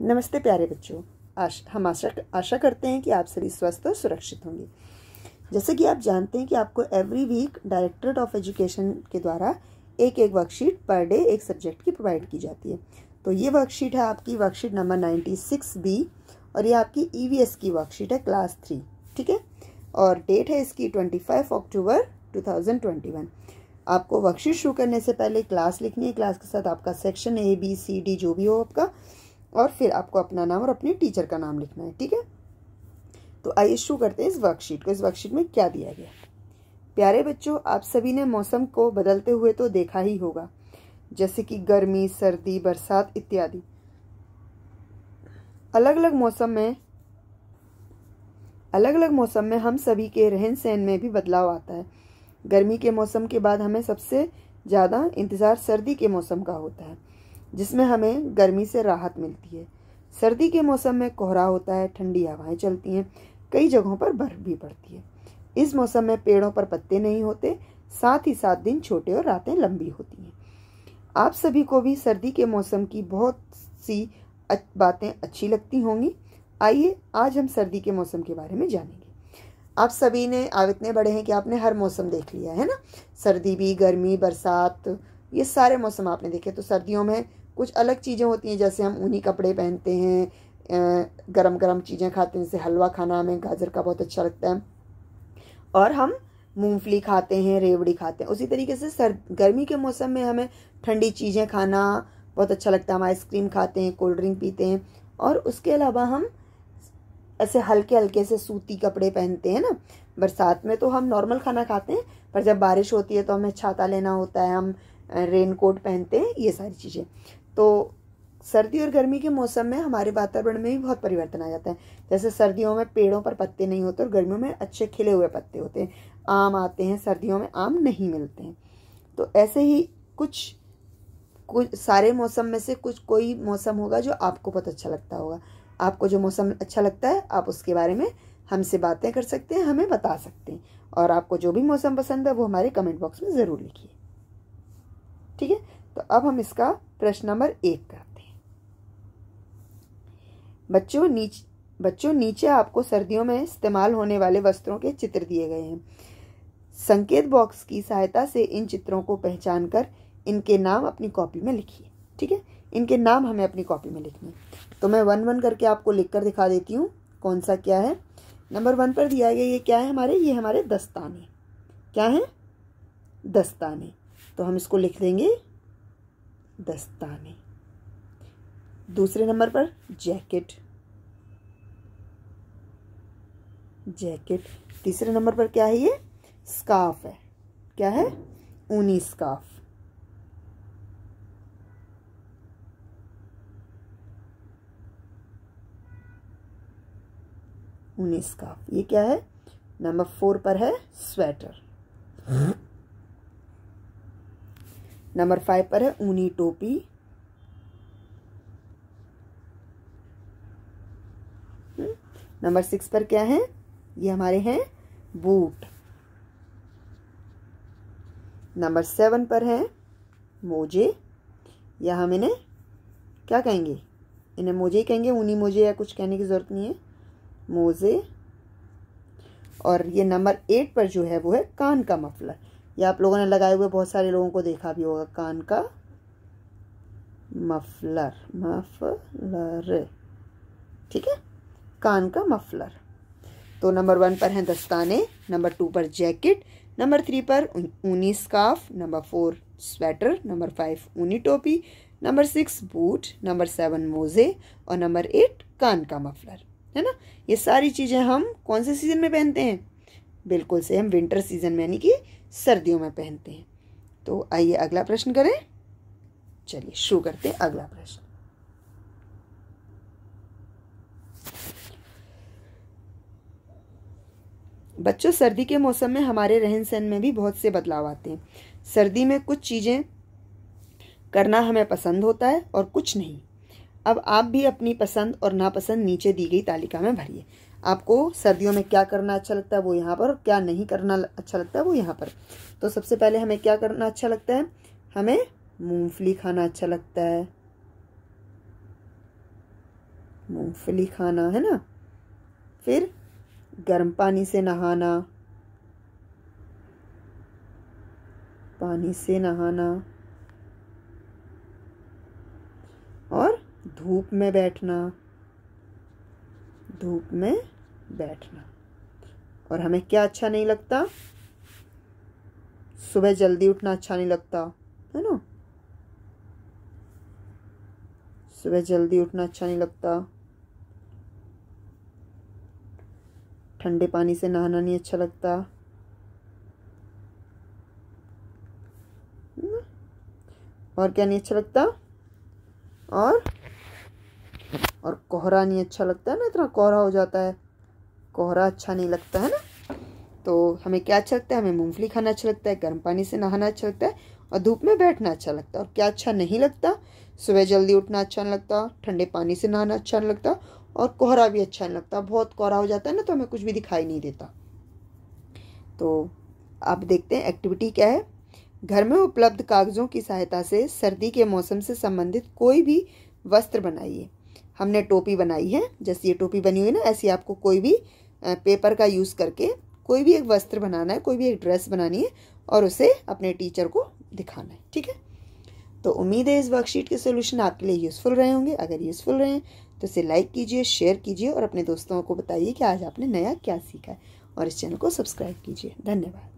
नमस्ते प्यारे बच्चों आश, हम आशा आशा करते हैं कि आप सभी स्वस्थ और सुरक्षित होंगे जैसे कि आप जानते हैं कि आपको every week directorate of education के द्वारा एक एक वर्कशीट पर डे एक सब्जेक्ट की प्रोवाइड की जाती है तो ये वर्कशीट है आपकी worksheet number ninety six B और ये आपकी ई वी एस की वर्कशीट है क्लास थ्री ठीक है और डेट है इसकी twenty five October two thousand twenty one आपको वर्कशीट शुरू करने से पहले क्लास लिखनी है क्लास के साथ आपका section A B C D जो भी हो आपका और फिर आपको अपना नाम और अपने टीचर का नाम लिखना है ठीक है तो आइए शुरू करते हैं इस वर्कशीट को इस वर्कशीट में क्या दिया गया प्यारे बच्चों आप सभी ने मौसम को बदलते हुए तो देखा ही होगा जैसे कि गर्मी सर्दी बरसात इत्यादि अलग अलग मौसम में अलग अलग मौसम में हम सभी के रहन सहन में भी बदलाव आता है गर्मी के मौसम के बाद हमें सबसे ज़्यादा इंतज़ार सर्दी के मौसम का होता है जिसमें हमें गर्मी से राहत मिलती है सर्दी के मौसम में कोहरा होता है ठंडी हवाएं चलती हैं कई जगहों पर बर्फ भी पड़ती है इस मौसम में पेड़ों पर पत्ते नहीं होते साथ ही साथ दिन छोटे और रातें लंबी होती हैं आप सभी को भी सर्दी के मौसम की बहुत सी बातें अच्छी लगती होंगी आइए आज हम सर्दी के मौसम के बारे में जानेंगे आप सभी ने आप इतने बड़े हैं कि आपने हर मौसम देख लिया है ना सर्दी भी गर्मी बरसात ये सारे मौसम आपने देखे तो सर्दियों में कुछ अलग चीज़ें होती हैं जैसे हम ऊनी कपड़े पहनते हैं गरम गरम चीज़ें खाते हैं जैसे हलवा खाना हमें गाजर का बहुत अच्छा लगता है और हम मूंगफली खाते हैं रेवड़ी खाते हैं उसी तरीके से सर गर्मी के मौसम में हमें ठंडी चीज़ें खाना बहुत अच्छा लगता है हम आइसक्रीम खाते हैं कोल्ड ड्रिंक पीते हैं और उसके अलावा हम ऐसे हल्के हल्के से सूती कपड़े पहनते हैं ना बरसात में तो हम नॉर्मल खाना खाते हैं पर जब बारिश होती है तो हमें छाता लेना होता है हम रेन कोट पहनते हैं ये सारी चीज़ें तो सर्दी और गर्मी के मौसम में हमारे वातावरण में भी बहुत परिवर्तन आ जाता है जैसे सर्दियों में पेड़ों पर पत्ते नहीं होते और गर्मियों में अच्छे खिले हुए पत्ते होते हैं आम आते हैं सर्दियों में आम नहीं मिलते हैं तो ऐसे ही कुछ कुछ सारे मौसम में से कुछ कोई मौसम होगा जो आपको बहुत अच्छा लगता होगा आपको जो मौसम अच्छा लगता है आप उसके बारे में हमसे बातें कर सकते हैं हमें बता सकते हैं और आपको जो भी मौसम पसंद है वो हमारे कमेंट बॉक्स में ज़रूर लिखिए ठीक है तो अब हम इसका प्रश्न नंबर एक करते हैं बच्चों नीच बच्चों नीचे आपको सर्दियों में इस्तेमाल होने वाले वस्त्रों के चित्र दिए गए हैं संकेत बॉक्स की सहायता से इन चित्रों को पहचान कर इनके नाम अपनी कॉपी में लिखिए ठीक है इनके नाम हमें अपनी कॉपी में लिखने तो मैं वन वन करके आपको लिख कर दिखा देती हूँ कौन सा क्या है नंबर वन पर दिया गया ये क्या है हमारे ये हमारे दस्ताने क्या हैं दस्ताने तो हम इसको लिख देंगे दस्ताने दूसरे नंबर पर जैकेट जैकेट तीसरे नंबर पर क्या है ये स्काफ है क्या है ऊनी स्काफ ऊनी स्काफ ये क्या है नंबर फोर पर है स्वेटर नंबर फाइव पर है ऊनी टोपी हम्म, नंबर सिक्स पर क्या है ये हमारे हैं बूट नंबर सेवन पर है मोजे या हम इन्हें क्या कहेंगे इन्हें मोजे ही कहेंगे ऊनी मोजे या कुछ कहने की ज़रूरत नहीं है मोजे और ये नंबर एट पर जो है वो है कान का मफलर ये आप लोगों ने लगाए हुए बहुत सारे लोगों को देखा भी होगा कान का मफलर मफलर ठीक है कान का मफलर तो नंबर वन पर हैं दस्ताने नंबर टू पर जैकेट नंबर थ्री पर ऊनी scarf number four sweater number five ऊनी टोपी number six boot number seven मोज़े और नंबर एट कान का मफलर है ना ये सारी चीज़ें हम कौन से सीज़न में पहनते हैं बिल्कुल सेम विंटर सीज़न में यानी कि सर्दियों में पहनते हैं तो आइए अगला प्रश्न करें चलिए शुरू करते हैं अगला प्रश्न बच्चों सर्दी के मौसम में हमारे रहन सहन में भी बहुत से बदलाव आते हैं सर्दी में कुछ चीज़ें करना हमें पसंद होता है और कुछ नहीं अब आप भी अपनी पसंद और नापसंद नीचे दी गई तालिका में भरिए आपको सर्दियों में क्या करना अच्छा लगता है वो यहाँ पर और क्या नहीं करना अच्छा लगता है वो यहाँ पर तो सबसे पहले हमें क्या करना अच्छा लगता है हमें मूंगफली खाना अच्छा लगता है मूंगफली खाना है ना फिर गर्म पानी से नहाना पानी से नहाना धूप में बैठना धूप में बैठना और हमें क्या अच्छा नहीं लगता सुबह जल्दी उठना अच्छा नहीं लगता है ना सुबह जल्दी उठना अच्छा नहीं लगता ठंडे पानी से नहाना नहीं अच्छा लगता और क्या नहीं अच्छा लगता और और कोहरा नहीं अच्छा लगता है ना इतना कोहरा हो जाता है कोहरा अच्छा नहीं लगता है ना तो हमें क्या अच्छा लगता है हमें मूंगफली खाना अच्छा लगता है गर्म पानी से नहाना अच्छा लगता है और धूप में बैठना अच्छा लगता है और क्या अच्छा नहीं लगता सुबह जल्दी उठना अच्छा नहीं लगता ठंडे पानी से नहाना अच्छा नहीं लगता और कोहरा भी अच्छा नहीं लगता बहुत कोहरा हो जाता है ना तो हमें कुछ भी दिखाई नहीं देता तो आप देखते हैं एक्टिविटी क्या है घर में उपलब्ध कागज़ों की सहायता से सर्दी के मौसम से संबंधित कोई भी वस्त्र बनाइए हमने टोपी बनाई है जैसे ये टोपी बनी हुई है ना ऐसी आपको कोई भी पेपर का यूज़ करके कोई भी एक वस्त्र बनाना है कोई भी एक ड्रेस बनानी है और उसे अपने टीचर को दिखाना है ठीक है तो उम्मीद है इस वर्कशीट के सोल्यूशन आपके लिए यूज़फुल रहे होंगे अगर यूज़फुल रहे तो इसे लाइक कीजिए शेयर कीजिए और अपने दोस्तों को बताइए कि आज आपने नया क्या सीखा है और इस चैनल को सब्सक्राइब कीजिए धन्यवाद